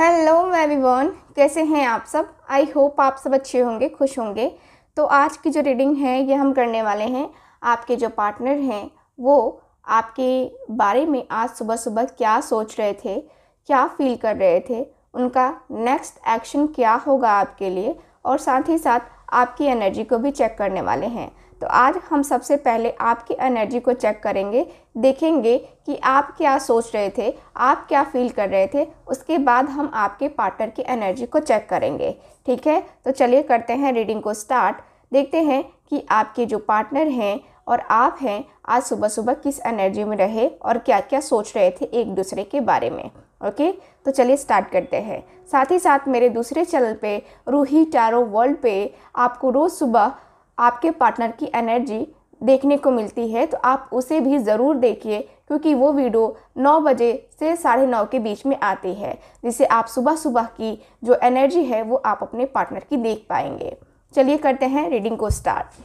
Hello everyone कैसे हैं आप सब आई होप आप सब अच्छे होंगे खुश होंगे तो आज की जो रीडिंग है ये हम करने वाले हैं आपके जो पार्टनर हैं वो आपके बारे में आज सुबह सुबह क्या सोच रहे थे क्या फील कर रहे थे उनका नेक्स्ट एक्शन क्या होगा आपके लिए और साथ ही साथ आपकी एनर्जी को भी चेक करने वाले हैं तो आज हम सबसे पहले आपकी एनर्जी को चेक करेंगे देखेंगे कि आप क्या सोच रहे थे आप क्या फील कर रहे थे उसके बाद हम आपके पार्टनर की एनर्जी को चेक करेंगे ठीक है तो चलिए करते हैं रीडिंग को स्टार्ट देखते हैं कि आपके जो पार्टनर हैं और आप हैं आज सुबह सुबह किस एनर्जी में रहे और क्या क्या सोच रहे थे एक दूसरे के बारे में ओके तो चलिए स्टार्ट करते हैं साथ ही साथ मेरे दूसरे चैनल पे रूही टारो वर्ल्ड पे आपको रोज़ सुबह आपके पार्टनर की एनर्जी देखने को मिलती है तो आप उसे भी ज़रूर देखिए क्योंकि वो वीडियो नौ बजे से साढ़े नौ के बीच में आती है जिसे आप सुबह सुबह की जो एनर्जी है वो आप अपने पार्टनर की देख पाएंगे चलिए करते हैं रीडिंग को स्टार्ट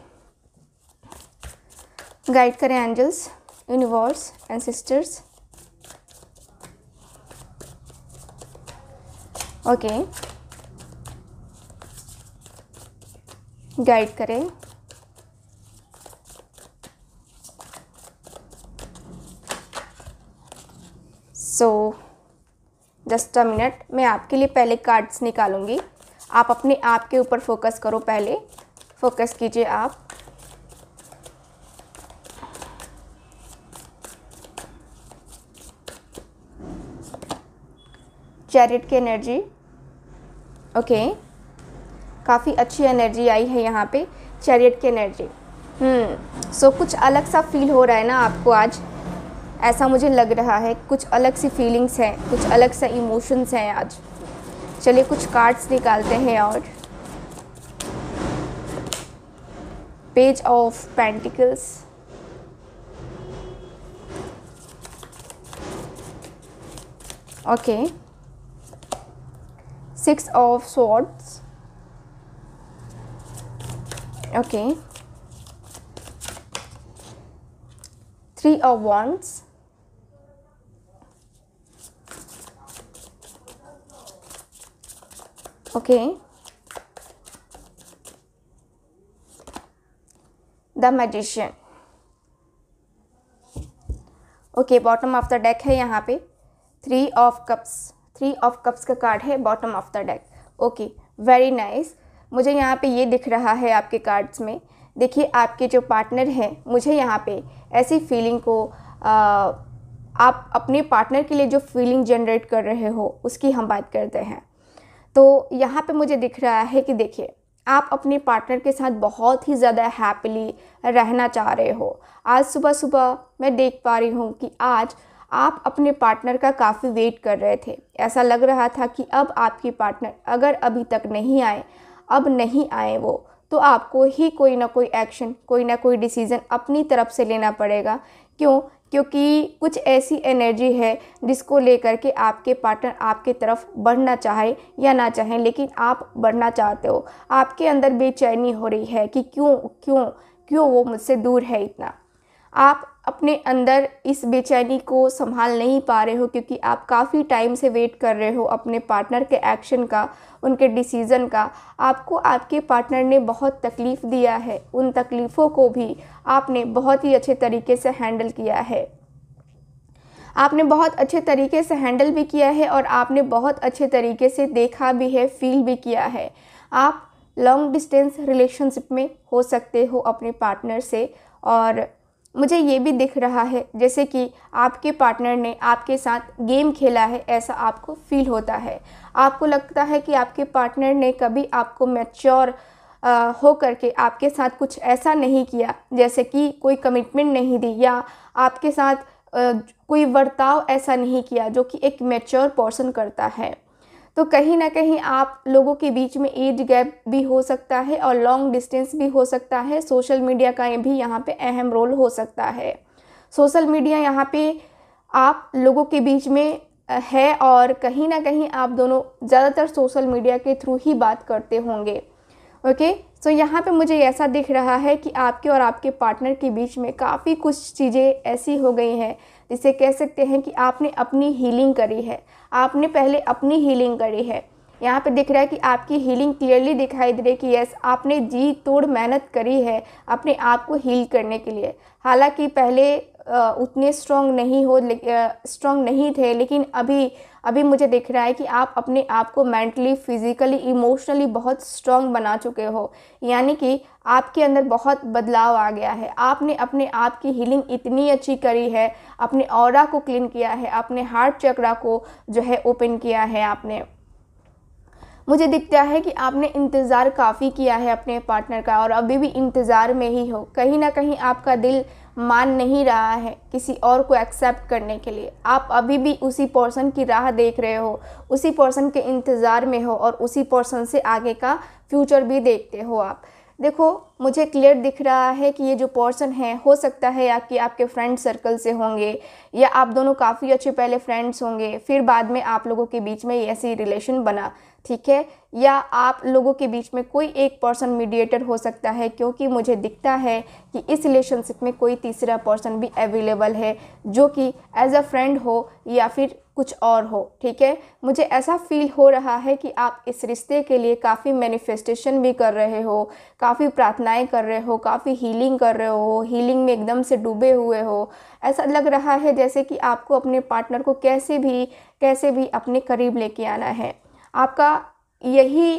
गाइड करें angels universe and sisters okay okay. Guide करें सो जस्ट अ मिनट मैं आपके लिए पहले कार्ड्स निकालूंगी आप अपने आप के ऊपर फोकस करो पहले फोकस कीजिए आप चैरिट की एनर्जी ओके okay. काफ़ी अच्छी एनर्जी आई है यहाँ पे चैरियट की एनर्जी हम्म, सो so, कुछ अलग सा फील हो रहा है ना आपको आज ऐसा मुझे लग रहा है कुछ अलग सी फीलिंग्स हैं कुछ अलग सा इमोशंस हैं आज चलिए कुछ कार्ड्स निकालते हैं और page of pentacles okay six of swords okay three of wands okay the magician okay bottom of the deck है यहाँ पे three of cups three of cups का कार्ड है bottom of the deck okay very nice मुझे यहाँ पे ये दिख रहा है आपके कार्ड्स में देखिए आपके जो पार्टनर हैं मुझे यहाँ पे ऐसी फीलिंग को आ, आप अपने पार्टनर के लिए जो फीलिंग जनरेट कर रहे हो उसकी हम बात करते हैं तो यहाँ पे मुझे दिख रहा है कि देखिए आप अपने पार्टनर के साथ बहुत ही ज़्यादा हैप्पीली रहना चाह रहे हो आज सुबह सुबह मैं देख पा रही हूँ कि आज आप अपने पार्टनर का काफ़ी वेट कर रहे थे ऐसा लग रहा था कि अब आपकी पार्टनर अगर अभी तक नहीं आए अब नहीं आए वो तो आपको ही कोई ना कोई एक्शन कोई ना कोई डिसीज़न अपनी तरफ से लेना पड़ेगा क्यों क्योंकि कुछ ऐसी एनर्जी है जिसको लेकर के आपके पार्टनर आपके तरफ बढ़ना चाहे या ना चाहे लेकिन आप बढ़ना चाहते हो आपके अंदर बेचैनी हो रही है कि क्यों क्यों क्यों वो मुझसे दूर है इतना आप अपने अंदर इस बेचैनी को संभाल नहीं पा रहे हो क्योंकि आप काफ़ी टाइम से वेट कर रहे हो अपने पार्टनर के एक्शन का उनके डिसीज़न का आपको आपके पार्टनर ने बहुत तकलीफ़ दिया है उन तकलीफ़ों को भी आपने बहुत ही अच्छे तरीके से हैंडल किया है आपने बहुत अच्छे तरीके से हैंडल भी किया है और आपने बहुत अच्छे तरीके से देखा भी है फील भी किया है आप लॉन्ग डिस्टेंस रिलेशनशिप में हो सकते हो अपने पार्टनर से और मुझे ये भी दिख रहा है जैसे कि आपके पार्टनर ने आपके साथ गेम खेला है ऐसा आपको फील होता है आपको लगता है कि आपके पार्टनर ने कभी आपको मैच्योर हो करके आपके साथ कुछ ऐसा नहीं किया जैसे कि कोई कमिटमेंट नहीं दी या आपके साथ कोई बर्ताव ऐसा नहीं किया जो कि एक मैच्योर पर्सन करता है तो कहीं ना कहीं आप लोगों के बीच में एज गैप भी हो सकता है और लॉन्ग डिस्टेंस भी हो सकता है सोशल मीडिया का भी यहाँ पे अहम रोल हो सकता है सोशल मीडिया यहाँ पे आप लोगों के बीच में है और कहीं ना कहीं आप दोनों ज़्यादातर सोशल मीडिया के थ्रू ही बात करते होंगे ओके सो यहाँ पे मुझे ऐसा दिख रहा है कि आपके और आपके पार्टनर के बीच में काफ़ी कुछ चीज़ें ऐसी हो गई हैं जिसे कह सकते हैं कि आपने अपनी हीलिंग करी है आपने पहले अपनी हीलिंग करी है यहाँ पे दिख रहा है कि आपकी हीलिंग क्लियरली दिखाई दे रही है कि यस आपने जी तोड़ मेहनत करी है अपने आप को हील करने के लिए हालांकि पहले उतने स्ट्रॉन्ग नहीं हो स्ट्रॉन्ग नहीं थे लेकिन अभी अभी मुझे दिख रहा है कि आप अपने आप को मेंटली फिज़िकली इमोशनली बहुत स्ट्रॉन्ग बना चुके हो यानी कि आपके अंदर बहुत बदलाव आ गया है आपने अपने आप की हीलिंग इतनी अच्छी करी है अपने और को क्लीन किया है अपने हार्ट चक्रा को जो है ओपन किया है आपने मुझे दिखता है कि आपने इंतज़ार काफ़ी किया है अपने पार्टनर का और अभी भी इंतज़ार में ही हो कहीं ना कहीं आपका दिल मान नहीं रहा है किसी और को एक्सेप्ट करने के लिए आप अभी भी उसी पर्सन की राह देख रहे हो उसी पर्सन के इंतज़ार में हो और उसी पर्सन से आगे का फ्यूचर भी देखते हो आप देखो मुझे क्लियर दिख रहा है कि ये जो पर्सन है हो सकता है या कि आपके फ्रेंड सर्कल से होंगे या आप दोनों काफ़ी अच्छे पहले फ्रेंड्स होंगे फिर बाद में आप लोगों के बीच में ऐसी रिलेशन बना ठीक है या आप लोगों के बीच में कोई एक पर्सन मीडिएटर हो सकता है क्योंकि मुझे दिखता है कि इस रिलेशनशिप में कोई तीसरा पर्सन भी अवेलेबल है जो कि एज अ फ्रेंड हो या फिर कुछ और हो ठीक है मुझे ऐसा फील हो रहा है कि आप इस रिश्ते के लिए काफ़ी मैनिफेस्टेशन भी कर रहे हो काफ़ी प्रार्थनाएं कर रहे हो काफ़ी हीलिंग कर रहे हो हीलिंग में एकदम से डूबे हुए हो ऐसा लग रहा है जैसे कि आपको अपने पार्टनर को कैसे भी कैसे भी अपने करीब लेके आना है आपका यही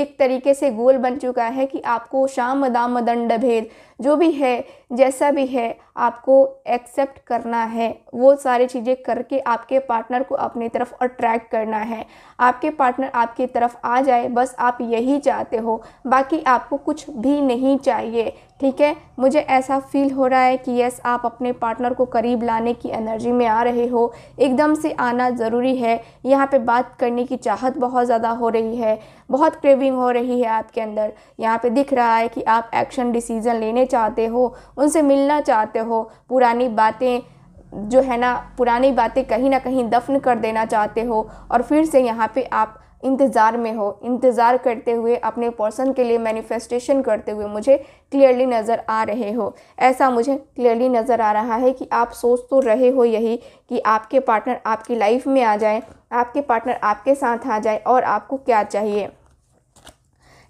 एक तरीके से गोल बन चुका है कि आपको शाम दाम दंड भेद जो भी है जैसा भी है आपको एक्सेप्ट करना है वो सारी चीज़ें करके आपके पार्टनर को अपनी तरफ अट्रैक्ट करना है आपके पार्टनर आपकी तरफ आ जाए बस आप यही चाहते हो बाकी आपको कुछ भी नहीं चाहिए ठीक है मुझे ऐसा फील हो रहा है कि यस आप अपने पार्टनर को करीब लाने की एनर्जी में आ रहे हो एकदम से आना ज़रूरी है यहाँ पे बात करने की चाहत बहुत ज़्यादा हो रही है बहुत क्रेविंग हो रही है आपके अंदर यहाँ पे दिख रहा है कि आप एक्शन डिसीज़न लेने चाहते हो उनसे मिलना चाहते हो पुरानी बातें जो है ना पुरानी बातें कहीं ना कहीं दफन कर देना चाहते हो और फिर से यहाँ पे आप इंतज़ार में हो इंतज़ार करते हुए अपने पर्सन के लिए मैनिफेस्टेशन करते हुए मुझे क्लियरली नज़र आ रहे हो ऐसा मुझे क्लियरली नज़र आ रहा है कि आप सोच तो रहे हो यही कि आपके पार्टनर आपकी लाइफ में आ जाए आपके पार्टनर आपके साथ आ जाए और आपको क्या चाहिए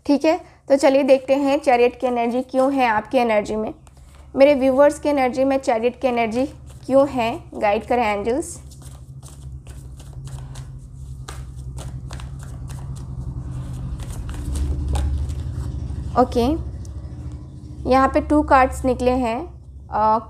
ठीक है तो चलिए देखते हैं चैरियट की एनर्जी क्यों है आपकी एनर्जी में मेरे व्यूवर्स की एनर्जी में चैरियट की एनर्जी क्यों है गाइड करें एंजल्स ओके okay. यहाँ पे टू कार्ड्स निकले हैं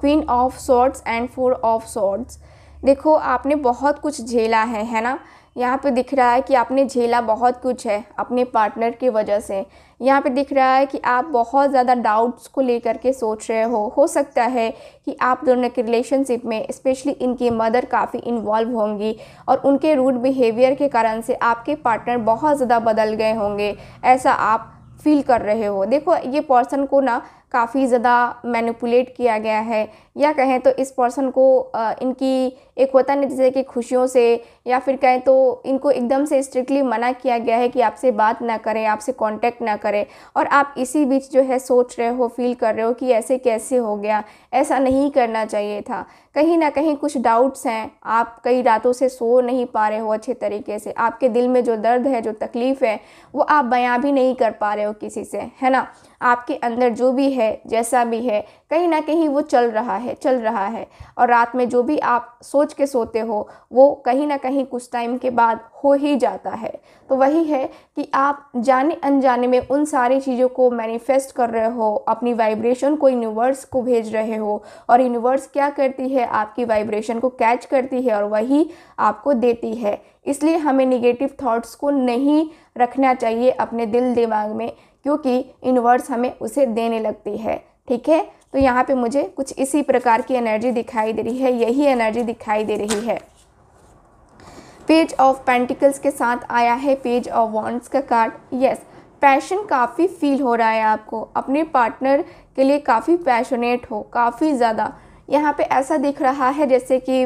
queen of swords and four of swords देखो आपने बहुत कुछ झेला है है ना यहाँ पे दिख रहा है कि आपने झेला बहुत कुछ है अपने पार्टनर की वजह से यहाँ पे दिख रहा है कि आप बहुत ज़्यादा डाउट्स को लेकर के सोच रहे हो हो सकता है कि आप दोनों के रिलेशनशिप में स्पेशली इनकी मदर काफ़ी इन्वॉल्व होंगी और उनके रूड बिहेवियर के कारण से आपके पार्टनर बहुत ज़्यादा बदल गए होंगे ऐसा आप फील कर रहे हो देखो ये पर्सन को ना काफ़ी ज़्यादा मैनिपुलेट किया गया है या कहें तो इस पर्सन को इनकी एक होता नहीं जैसे कि खुशियों से या फिर कहें तो इनको एकदम से स्ट्रिक्टली मना किया गया है कि आपसे बात ना करें आपसे कांटेक्ट ना करें और आप इसी बीच जो है सोच रहे हो फील कर रहे हो कि ऐसे कैसे हो गया ऐसा नहीं करना चाहिए था कहीं ना कहीं कुछ डाउट्स हैं आप कई रातों से सो नहीं पा रहे हो अच्छे तरीके से आपके दिल में जो दर्द है जो तकलीफ़ है वो आप बयां भी नहीं कर पा रहे हो किसी से है ना आपके अंदर जो भी है जैसा भी है कहीं ना कहीं वो चल रहा है चल रहा है और रात में जो भी आप सोच के सोते हो वो कहीं ना कहीं कहीं कुछ टाइम के बाद हो ही जाता है तो वही है कि आप जाने अनजाने में उन सारी चीज़ों को मैनिफेस्ट कर रहे हो अपनी वाइब्रेशन को यूनिवर्स को भेज रहे हो और यूनिवर्स क्या करती है आपकी वाइब्रेशन को कैच करती है और वही आपको देती है इसलिए हमें निगेटिव थाट्स को नहीं रखना चाहिए अपने दिल दिमाग में क्योंकि यूनिवर्स हमें उसे देने लगती है ठीक है तो यहाँ पे मुझे कुछ इसी प्रकार की एनर्जी दिखाई दे रही है यही एनर्जी दिखाई दे रही है पेज ऑफ पेंटिकल्स के साथ आया है पेज ऑफ वॉन्ट्स का कार्ड यस पैशन काफ़ी फील हो रहा है आपको अपने पार्टनर के लिए काफ़ी पैशनेट हो काफ़ी ज़्यादा यहाँ पे ऐसा दिख रहा है जैसे कि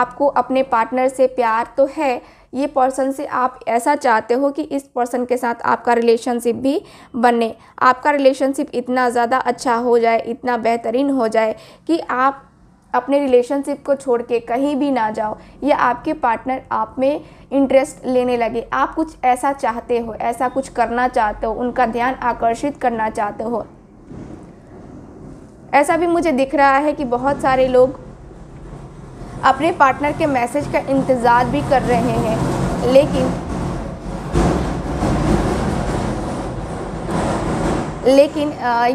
आपको अपने पार्टनर से प्यार तो है ये पर्सन से आप ऐसा चाहते हो कि इस पर्सन के साथ आपका रिलेशनशिप भी बने आपका रिलेशनशिप इतना ज़्यादा अच्छा हो जाए इतना बेहतरीन हो जाए कि आप अपने रिलेशनशिप को छोड़ के कहीं भी ना जाओ या आपके पार्टनर आप में इंटरेस्ट लेने लगे आप कुछ ऐसा चाहते हो ऐसा कुछ करना चाहते हो उनका ध्यान आकर्षित करना चाहते हो ऐसा भी मुझे दिख रहा है कि बहुत सारे लोग अपने पार्टनर के मैसेज का इंतज़ार भी कर रहे हैं लेकिन लेकिन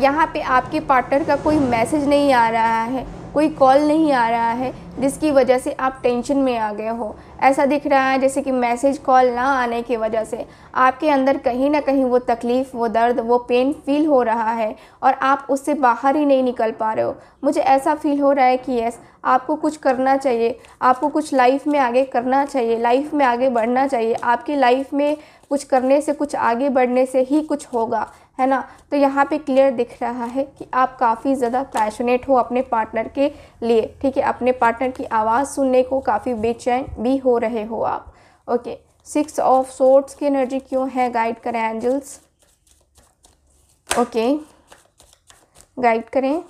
यहाँ पे आपके पार्टनर का कोई मैसेज नहीं आ रहा है कोई कॉल नहीं आ रहा है जिसकी वजह से आप टेंशन में आ गए हो ऐसा दिख रहा है जैसे कि मैसेज कॉल ना आने की वजह से आपके अंदर कहीं ना कहीं वो तकलीफ़ वो दर्द वो पेन फील हो रहा है और आप उससे बाहर ही नहीं निकल पा रहे हो मुझे ऐसा फील हो रहा है कि यस आपको कुछ करना चाहिए आपको कुछ लाइफ में आगे करना चाहिए लाइफ में आगे बढ़ना चाहिए आपकी लाइफ में कुछ करने से कुछ आगे बढ़ने से ही कुछ होगा है ना तो यहाँ पे क्लियर दिख रहा है कि आप काफ़ी ज़्यादा पैशनेट हो अपने पार्टनर के लिए ठीक है अपने पार्टनर की आवाज़ सुनने को काफ़ी बेचैन भी हो रहे हो आप ओके सिक्स ऑफ सोर्ट्स की एनर्जी क्यों है गाइड करें एंजल्स ओके गाइड करें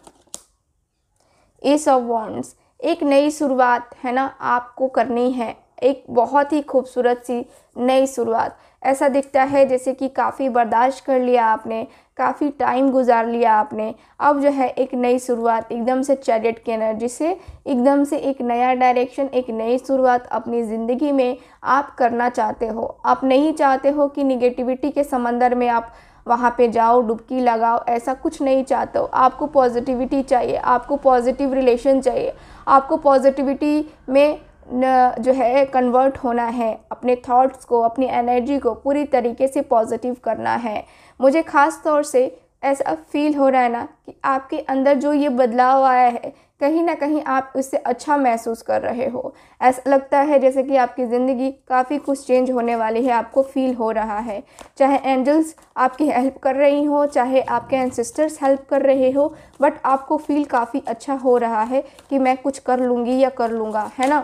एस ऑफ वॉन्ड्स एक नई शुरुआत है ना आपको करनी है एक बहुत ही खूबसूरत सी नई शुरुआत ऐसा दिखता है जैसे कि काफ़ी बर्दाश्त कर लिया आपने काफ़ी टाइम गुजार लिया आपने अब जो है एक नई शुरुआत एकदम से चैरियट की एनर्जी से एकदम से एक नया डायरेक्शन एक नई शुरुआत अपनी ज़िंदगी में आप करना चाहते हो आप नहीं चाहते हो कि निगेटिविटी के समंदर में आप वहाँ पे जाओ डुबकी लगाओ ऐसा कुछ नहीं चाहते हो आपको पॉजिटिविटी चाहिए आपको पॉजिटिव रिलेशन चाहिए आपको पॉजिटिविटी में जो है कन्वर्ट होना है अपने थॉट्स को अपनी एनर्जी को पूरी तरीके से पॉजिटिव करना है मुझे ख़ास तौर से ऐसा फील हो रहा है ना कि आपके अंदर जो ये बदलाव आया है कहीं ना कहीं आप इससे अच्छा महसूस कर रहे हो ऐसा लगता है जैसे कि आपकी ज़िंदगी काफ़ी कुछ चेंज होने वाली है आपको फील हो रहा है चाहे एंजल्स आपकी हेल्प कर रही हो चाहे आपके सिस्टर्स हेल्प कर रहे हो बट आपको फील काफ़ी अच्छा हो रहा है कि मैं कुछ कर लूँगी या कर लूँगा है ना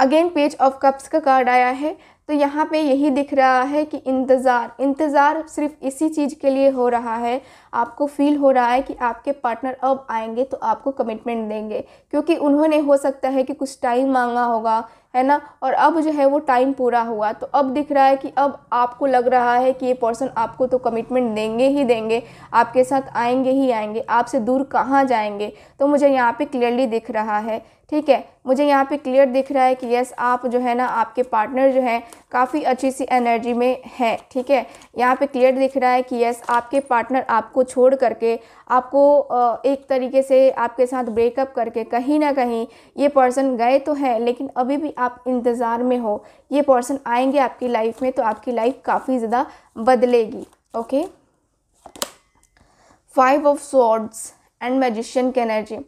अगेन पेज ऑफ कप्स का कार्ड आया है तो यहाँ पे यही दिख रहा है कि इंतज़ार इंतज़ार सिर्फ इसी चीज़ के लिए हो रहा है आपको फील हो रहा है कि आपके पार्टनर अब आएंगे तो आपको कमिटमेंट देंगे क्योंकि उन्होंने हो सकता है कि कुछ टाइम मांगा होगा है ना और अब जो है वो टाइम पूरा हुआ तो अब दिख रहा है कि अब आपको लग रहा है कि ये पर्सन आपको तो कमिटमेंट देंगे ही देंगे आपके साथ आएंगे ही आएंगे आपसे दूर कहाँ जाएंगे तो मुझे यहाँ पे क्लियरली दिख रहा है ठीक है मुझे यहाँ पे क्लियर दिख रहा है कि यस आप जो है ना आपके पार्टनर जो है काफ़ी अच्छी सी एनर्जी में है ठीक है यहाँ पे क्लियर दिख रहा है कि यस आपके पार्टनर आपको छोड़ करके आपको एक तरीके से आपके साथ ब्रेकअप करके कहीं ना कहीं ये पर्सन गए तो हैं लेकिन अभी भी आप इंतज़ार में हो ये पर्सन आएंगे आपकी लाइफ में तो आपकी लाइफ काफ़ी ज़्यादा बदलेगी okay five of swords and magician की एनर्जी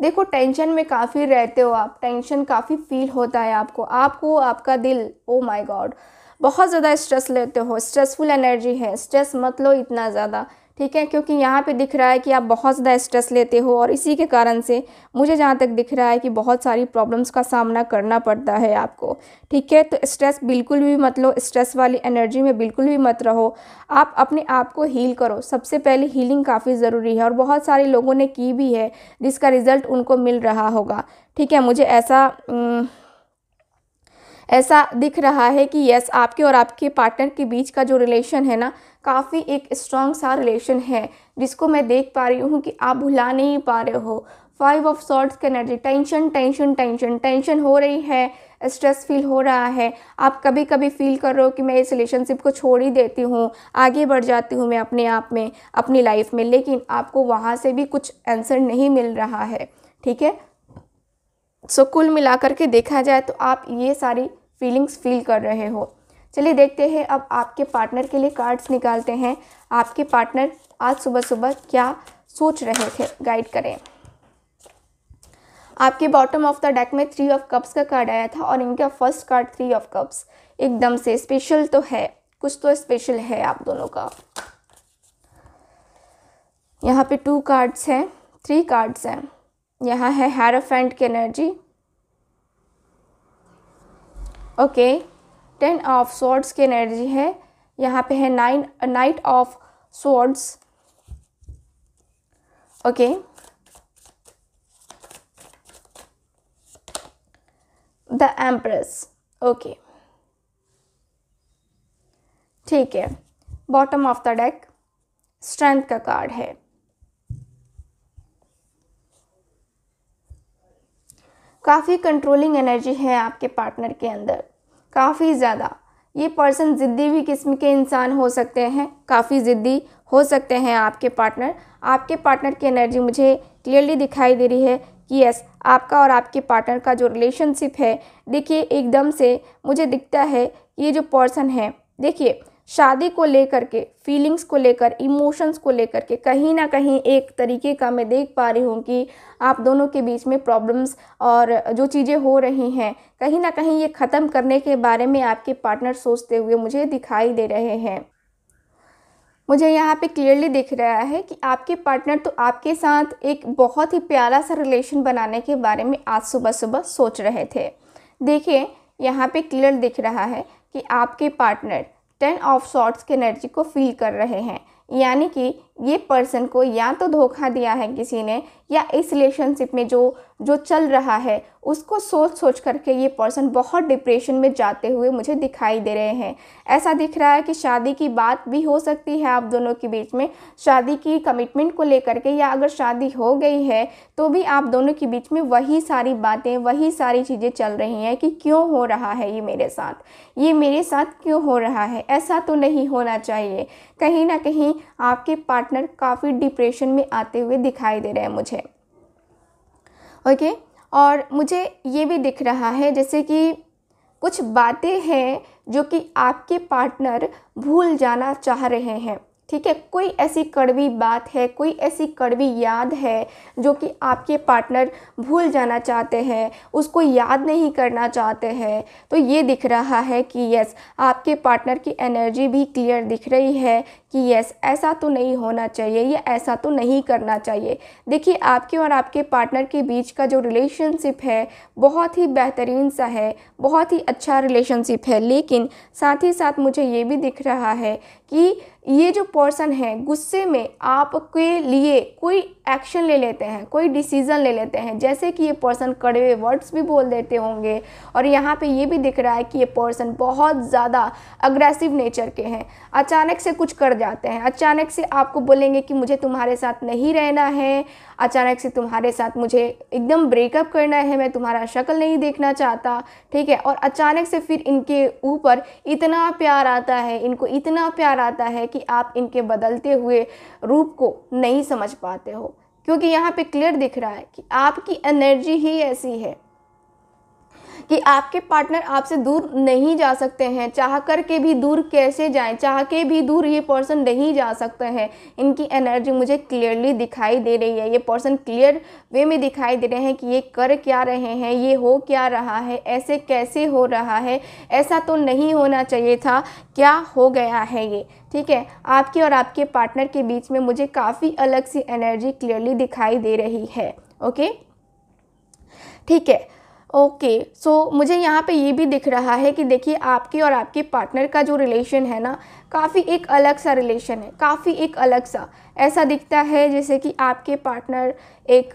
देखो टेंशन में काफ़ी रहते हो आप टेंशन काफ़ी फील होता है आपको आपको आपका दिल ओ माय गॉड बहुत ज़्यादा स्ट्रेस लेते हो स्ट्रेसफुल एनर्जी है स्ट्रेस मत लो इतना ज़्यादा ठीक है क्योंकि यहाँ पे दिख रहा है कि आप बहुत ज़्यादा स्ट्रेस लेते हो और इसी के कारण से मुझे जहाँ तक दिख रहा है कि बहुत सारी प्रॉब्लम्स का सामना करना पड़ता है आपको ठीक है तो स्ट्रेस बिल्कुल भी मत लो स्ट्रेस वाली एनर्जी में बिल्कुल भी मत रहो आप अपने आप को हील करो सबसे पहले हीलिंग काफ़ी ज़रूरी है और बहुत सारे लोगों ने की भी है जिसका रिज़ल्ट उनको मिल रहा होगा ठीक है मुझे ऐसा ऐसा दिख रहा है कि यस आपके और आपके पार्टनर के बीच का जो रिलेशन है ना काफ़ी एक स्ट्रॉन्ग सा रिलेशन है जिसको मैं देख पा रही हूँ कि आप भुला नहीं पा रहे हो फाइव ऑफ सॉर्ट्स के energy tension tension tension tension हो रही है स्ट्रेस फील हो रहा है आप कभी कभी फील कर रहे हो कि मैं इस रिलेशनशिप को छोड़ ही देती हूँ आगे बढ़ जाती हूँ मैं अपने आप में अपनी लाइफ में लेकिन आपको वहाँ से भी कुछ आंसर नहीं मिल रहा है ठीक है सो कुल मिलाकर के देखा जाए तो आप ये सारी फीलिंग्स फील कर रहे हो चलिए देखते हैं अब आपके पार्टनर के लिए कार्ड्स निकालते हैं आपके पार्टनर आज सुबह सुबह क्या सोच रहे थे गाइड करें आपके बॉटम ऑफ द डेक में थ्री ऑफ कप्स का कार्ड आया था और इनका first card three of cups एकदम से स्पेशल तो है कुछ तो स्पेशल है आप दोनों का यहाँ पे टू कार्ड्स हैं थ्री कार्ड्स हैं यहाँ है हेरोफेंट की energy okay okay. Ten of swords की एनर्जी है यहाँ पे है nine knight of swords okay the empress okay ठीक है bottom of the deck strength का कार्ड है काफ़ी कंट्रोलिंग एनर्जी है आपके पार्टनर के अंदर काफ़ी ज़्यादा ये पर्सन ज़िद्दी भी किस्म के इंसान हो सकते हैं काफ़ी ज़िद्दी हो सकते हैं आपके पार्टनर आपके पार्टनर की एनर्जी मुझे क्लियरली दिखाई दे रही है कि यस आपका और आपके पार्टनर का जो रिलेशनशिप है देखिए एकदम से मुझे दिखता है ये जो पर्सन है देखिए शादी को लेकर के फीलिंग्स को लेकर इमोशंस को लेकर के कहीं ना कहीं एक तरीके का मैं देख पा रही हूँ कि आप दोनों के बीच में प्रॉब्लम्स और जो चीज़ें हो रही हैं कहीं ना कहीं ये ख़त्म करने के बारे में आपके पार्टनर सोचते हुए मुझे दिखाई दे रहे हैं मुझे यहाँ पे क्लियरली दिख रहा है कि आपके पार्टनर तो आपके साथ एक बहुत ही प्यारा सा रिलेशन बनाने के बारे में आज सुबह सुबह सोच रहे थे देखिए यहाँ पे क्लियर दिख रहा है कि आपके पार्टनर टेन ऑफ शॉर्ट्स की एनर्जी को फील कर रहे हैं यानी कि ये पर्सन को या तो धोखा दिया है किसी ने या इस रिलेशनशिप में जो जो चल रहा है उसको सोच सोच करके ये पर्सन बहुत डिप्रेशन में जाते हुए मुझे दिखाई दे रहे हैं ऐसा दिख रहा है कि शादी की बात भी हो सकती है आप दोनों के बीच में शादी की कमिटमेंट को लेकर के या अगर शादी हो गई है तो भी आप दोनों के बीच में वही सारी बातें वही सारी चीज़ें चल रही हैं कि क्यों हो रहा है ये मेरे साथ ये मेरे साथ क्यों हो रहा है ऐसा तो नहीं होना चाहिए कहीं ना कहीं आपके पार्ट पार्टनर काफ़ी डिप्रेशन में आते हुए दिखाई दे रहे हैं मुझे ओके okay? और मुझे ये भी दिख रहा है जैसे कि कुछ बातें हैं जो कि आपके पार्टनर भूल जाना चाह रहे हैं ठीक है कोई ऐसी कड़वी बात है कोई ऐसी कड़वी याद है जो कि आपके पार्टनर भूल जाना चाहते हैं उसको याद नहीं करना चाहते हैं तो ये दिख रहा है कि यस आपके पार्टनर की एनर्जी भी क्लियर दिख रही है कि यस ऐसा तो नहीं होना चाहिए या ऐसा तो नहीं करना चाहिए देखिए आपके और आपके पार्टनर के बीच का जो रिलेशनशिप है बहुत ही बेहतरीन सा है बहुत ही अच्छा रिलेशनशिप है लेकिन साथ ही साथ मुझे ये भी दिख रहा है कि ये जो पर्सन है गुस्से में आपके लिए कोई एक्शन ले लेते हैं कोई डिसीज़न ले लेते हैं जैसे कि ये पर्सन कड़वे वर्ड्स भी बोल देते होंगे और यहाँ पे ये भी दिख रहा है कि ये पर्सन बहुत ज़्यादा अग्रेसिव नेचर के हैं अचानक से कुछ कर जाते हैं अचानक से आपको बोलेंगे कि मुझे तुम्हारे साथ नहीं रहना है अचानक से तुम्हारे साथ मुझे एकदम ब्रेकअप करना है मैं तुम्हारा शक्ल नहीं देखना चाहता ठीक है और अचानक से फिर इनके ऊपर इतना प्यार आता है इनको इतना प्यार आता है कि आप इनके बदलते हुए रूप को नहीं समझ पाते हो क्योंकि यहाँ पे क्लियर दिख रहा है कि आपकी एनर्जी ही ऐसी है कि आपके पार्टनर आपसे दूर नहीं जा सकते हैं चाह कर के भी दूर कैसे जाएं चाह के भी दूर ये पर्सन नहीं जा सकते हैं इनकी एनर्जी मुझे क्लियरली दिखाई दे रही है ये पर्सन क्लियर वे में दिखाई दे रहे हैं कि ये कर क्या रहे हैं ये हो क्या रहा है ऐसे कैसे हो रहा है ऐसा तो नहीं होना चाहिए था क्या हो गया है ये ठीक है आपके और आपके पार्टनर के बीच में मुझे काफ़ी अलग सी एनर्जी क्लियरली दिखाई दे रही है ओके ठीक है ओके okay, सो so, मुझे यहाँ पे ये भी दिख रहा है कि देखिए आपके और आपके पार्टनर का जो रिलेशन है ना काफ़ी एक अलग सा रिलेशन है काफ़ी एक अलग सा ऐसा दिखता है जैसे कि आपके पार्टनर एक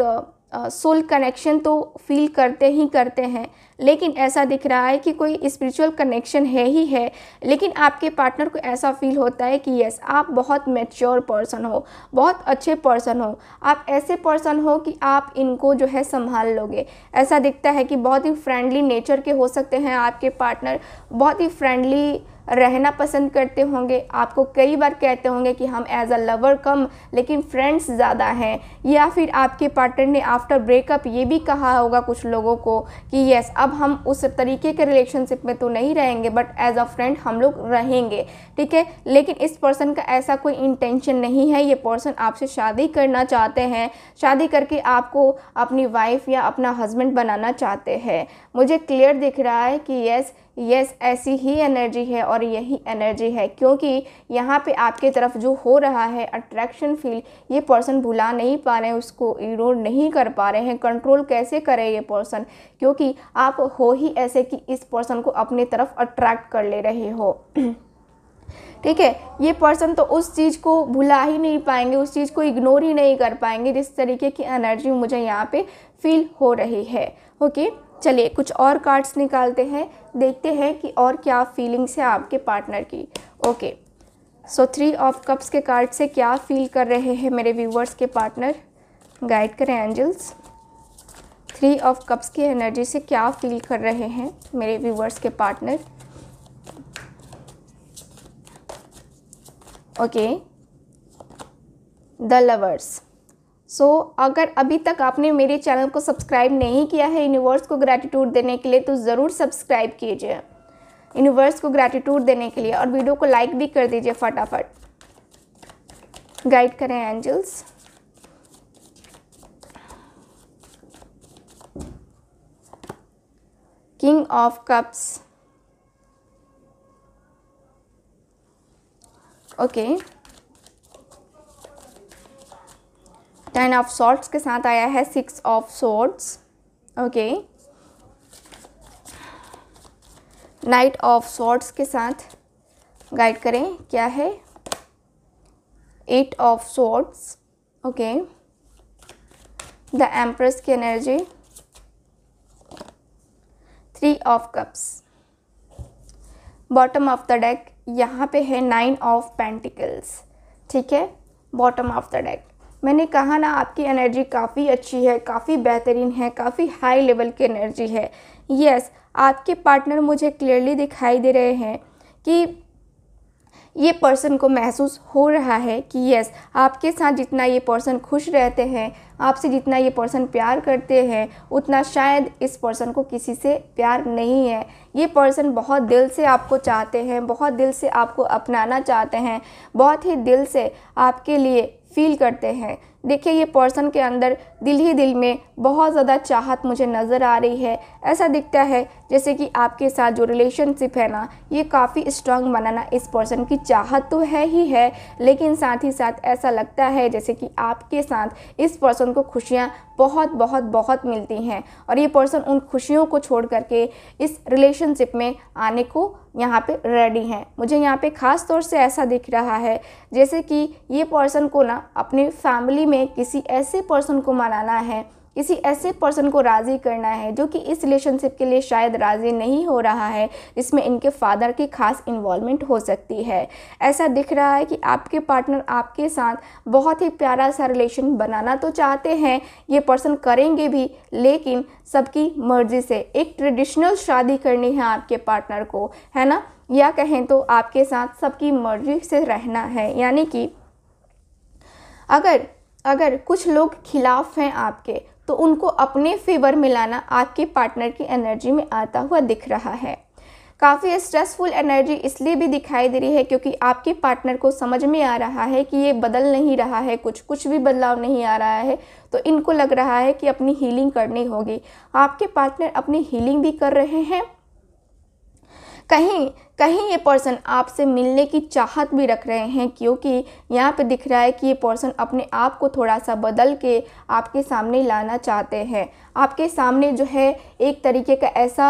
सोल uh, कनेक्शन तो फील करते ही करते हैं लेकिन ऐसा दिख रहा है कि कोई स्पिरिचुअल कनेक्शन है ही है लेकिन आपके पार्टनर को ऐसा फील होता है कि यस आप बहुत मैच्योर पर्सन हो बहुत अच्छे पर्सन हो आप ऐसे पर्सन हो कि आप इनको जो है संभाल लोगे ऐसा दिखता है कि बहुत ही फ्रेंडली नेचर के हो सकते हैं आपके पार्टनर बहुत ही फ्रेंडली रहना पसंद करते होंगे आपको कई बार कहते होंगे कि हम एज अ लवर कम लेकिन फ्रेंड्स ज़्यादा हैं या फिर आपके पार्टनर ने आफ्टर ब्रेकअप ये भी कहा होगा कुछ लोगों को कि येस अब हम उस तरीके के रिलेशनशिप में तो नहीं रहेंगे बट एज अ फ्रेंड हम लोग रहेंगे ठीक है लेकिन इस पर्सन का ऐसा कोई इंटेंशन नहीं है ये पर्सन आपसे शादी करना चाहते हैं शादी करके आपको अपनी वाइफ या अपना हस्बैंड बनाना चाहते हैं मुझे क्लियर दिख रहा है कि येस यस ऐसी ही एनर्जी है और यही एनर्जी है क्योंकि यहाँ पे आपके तरफ जो हो रहा है अट्रैक्शन फील ये पर्सन भुला नहीं पा रहे हैं उसको इग्नोर नहीं कर पा रहे हैं कंट्रोल कैसे करें ये पर्सन क्योंकि आप हो ही ऐसे कि इस पर्सन को अपनी तरफ अट्रैक्ट कर ले रहे हो ठीक है ये पर्सन तो उस चीज़ को भुला ही नहीं पाएंगे उस चीज़ को इग्नोर ही नहीं कर पाएंगे जिस तरीके की एनर्जी मुझे यहाँ पे फील हो रही है ओके okay? चलिए कुछ और कार्ड्स निकालते हैं देखते हैं कि और क्या फीलिंग्स है आपके पार्टनर की okay so three of cups के कार्ड से क्या फील कर रहे हैं मेरे व्यूवर्स के पार्टनर गाइड करें एंजल्स थ्री ऑफ कप्स की एनर्जी से क्या फील कर रहे हैं मेरे व्यूवर्स के partner okay the lovers so so, अगर अभी तक आपने मेरे चैनल को सब्सक्राइब नहीं किया है यूनिवर्स को ग्रैटिट्यूड देने के लिए तो ज़रूर सब्सक्राइब कीजिए यूनिवर्स को ग्रैटिट्यूड देने के लिए और वीडियो को लाइक भी कर दीजिए फटाफट गाइड करें angels king of cups okay okay. Ten of swords के साथ आया है six of swords okay knight of swords के साथ गाइड करें क्या है eight of swords okay the empress की energy three of cups bottom of the deck यहाँ पे है नाइन ऑफ पेंटिकल्स ठीक है बॉटम ऑफ द डेक मैंने कहा ना आपकी एनर्जी काफ़ी अच्छी है काफ़ी बेहतरीन है काफ़ी हाई लेवल की एनर्जी है यस आपके पार्टनर मुझे क्लियरली दिखाई दे रहे हैं कि ये पर्सन को महसूस हो रहा है कि यस आपके साथ जितना ये पर्सन खुश रहते हैं आपसे जितना ये पर्सन प्यार करते हैं उतना शायद इस पर्सन को किसी से प्यार नहीं है ये पर्सन बहुत दिल से आपको चाहते हैं बहुत दिल से आपको अपनाना चाहते हैं बहुत ही दिल से आपके लिए फील करते हैं देखिए ये पर्सन के अंदर दिल ही दिल में बहुत ज़्यादा चाहत मुझे नज़र आ रही है ऐसा दिखता है जैसे कि आपके साथ जो रिलेशनशिप है ना ये काफ़ी स्ट्रांग बनाना इस पर्सन की चाहत तो है ही है लेकिन साथ ही साथ ऐसा लगता है जैसे कि आपके साथ इस पर्सन को खुशियाँ बहुत बहुत बहुत मिलती हैं और ये पर्सन उन खुशियों को छोड़ करके इस रिलेशनशिप में आने को यहाँ पे रेडी हैं मुझे यहाँ पे ख़ास तौर से ऐसा दिख रहा है जैसे कि ये पर्सन को ना अपनी फैमिली में किसी ऐसे पर्सन को मनाना है किसी ऐसे पर्सन को राज़ी करना है जो कि इस रिलेशनशिप के लिए शायद राज़ी नहीं हो रहा है जिसमें इनके फादर की खास इन्वॉलमेंट हो सकती है ऐसा दिख रहा है कि आपके पार्टनर आपके साथ बहुत ही प्यारा सा रिलेशन बनाना तो चाहते हैं ये पर्सन करेंगे भी लेकिन सबकी मर्ज़ी से एक ट्रेडिशनल शादी करनी है आपके पार्टनर को है ना या कहें तो आपके साथ सबकी मर्जी से रहना है यानी कि अगर अगर कुछ लोग खिलाफ़ हैं आपके तो उनको अपने फेवर में लाना आपके पार्टनर की एनर्जी में आता हुआ दिख रहा है काफ़ी स्ट्रेसफुल एनर्जी इसलिए भी दिखाई दे रही है क्योंकि आपके पार्टनर को समझ में आ रहा है कि ये बदल नहीं रहा है कुछ कुछ भी बदलाव नहीं आ रहा है तो इनको लग रहा है कि अपनी हीलिंग करनी होगी आपके पार्टनर अपनी हीलिंग भी कर रहे हैं कहीं कहीं ये पर्सन आपसे मिलने की चाहत भी रख रहे हैं क्योंकि यहाँ पे दिख रहा है कि ये पर्सन अपने आप को थोड़ा सा बदल के आपके सामने लाना चाहते हैं आपके सामने जो है एक तरीके का ऐसा